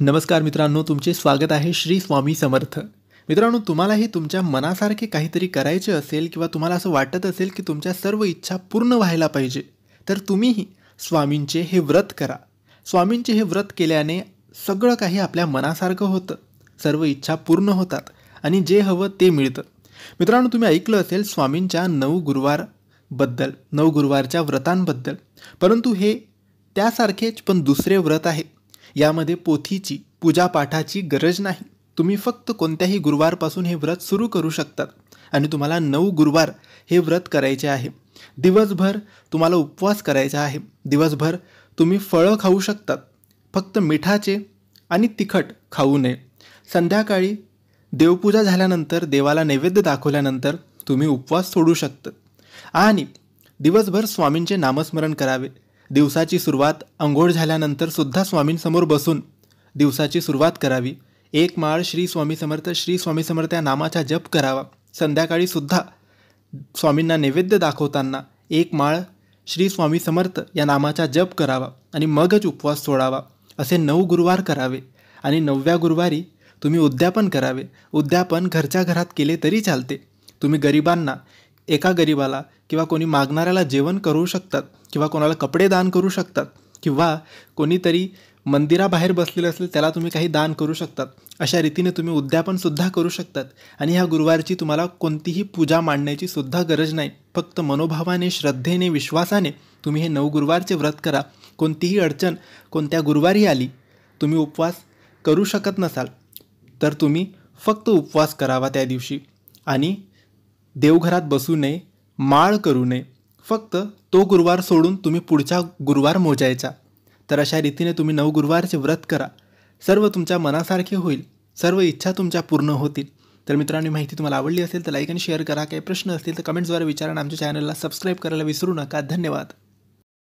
नमस्कार मित्रांनो तुमचे स्वागत आहे श्री स्वामी समर्थ मित्रांनो तुम्हालाही तुमच्या मनासारखे काहीतरी करायचे असेल किंवा तुम्हाला असं वाटत असेल की तुमच्या सर्व इच्छा पूर्ण व्हायला पाहिजे तर तुम्हीही स्वामींचे हे व्रत करा स्वामींचे हे व्रत केल्याने सगळं काही आपल्या मनासारखं होतं सर्व इच्छा पूर्ण होतात आणि जे हवं ते मिळतं मित्रांनो तुम्ही ऐकलं असेल स्वामींच्या नऊ गुरुवारबद्दल नऊ गुरुवारच्या व्रतांबद्दल परंतु हे त्यासारखेच पण दुसरे व्रत आहे यामध्ये पोथीची पूजापाठाची गरज नाही तुम्ही फक्त कोणत्याही गुरुवारपासून हे व्रत सुरू करू शकतात आणि तुम्हाला नऊ गुरुवार हे व्रत करायचे आहे दिवसभर तुम्हाला उपवास करायचा आहे दिवसभर तुम्ही फळं खाऊ शकतात फक्त मिठाचे आणि तिखट खाऊ नये संध्याकाळी देवपूजा झाल्यानंतर देवाला नैवेद्य दाखवल्यानंतर तुम्ही उपवास सोडू शकतात आणि दिवसभर स्वामींचे नामस्मरण करावे दिवसाची सुरुवात अंघोळ झाल्यानंतर सुद्धा स्वामींसमोर बसून दिवसाची सुरुवात करावी एक माळ श्री स्वामी समर्थ श्री स्वामी समर्थ या नामाचा जप करावा संध्याकाळी सुद्धा स्वामींना नैवेद्य दाखवताना एक माळ श्री स्वामी समर्थ या नामाचा जप करावा आणि मगच उपवास सोडावा असे नऊ गुरुवार करावे आणि नवव्या गुरुवारी तुम्ही उद्यापन करावे उद्यापन घरच्या घरात केले तरी चालते तुम्ही गरिबांना एका गरिबाला किंवा कोणी मागणाऱ्याला जेवण करू शकतात किंवा कोणाला कपडे दान करू शकतात किंवा कोणीतरी मंदिराबाहेर बसलेले असेल त्याला तुम्ही काही दान करू शकतात अशा रीतीने तुम्ही उद्यापनसुद्धा करू शकतात आणि ह्या गुरुवारची तुम्हाला कोणतीही पूजा मांडण्याची सुद्धा गरज नाही फक्त मनोभावाने श्रद्धेने विश्वासाने तुम्ही हे नऊ गुरुवारचे व्रत करा कोणतीही अडचण कोणत्या गुरुवारी आली तुम्ही उपवास करू शकत नसाल तर तुम्ही फक्त उपवास करावा त्या दिवशी आणि देवघरात बसू नये माळ करू नये फक्त तो गुरुवार सोडून तुम्ही पुढच्या गुरुवार मोजायचा तर अशा रीतीने तुम्ही नऊ गुरुवारचे व्रत करा सर्व तुमच्या मनासारखे होईल सर्व इच्छा तुमच्या पूर्ण होतील तर मित्रांनी माहिती तुम्हाला आवडली असेल तर लाईक आणि शेअर करा काही प्रश्न असतील तर कमेंट्सद्वारे विचारा आणि आमच्या चॅनलला सबस्क्राईब करायला विसरू नका धन्यवाद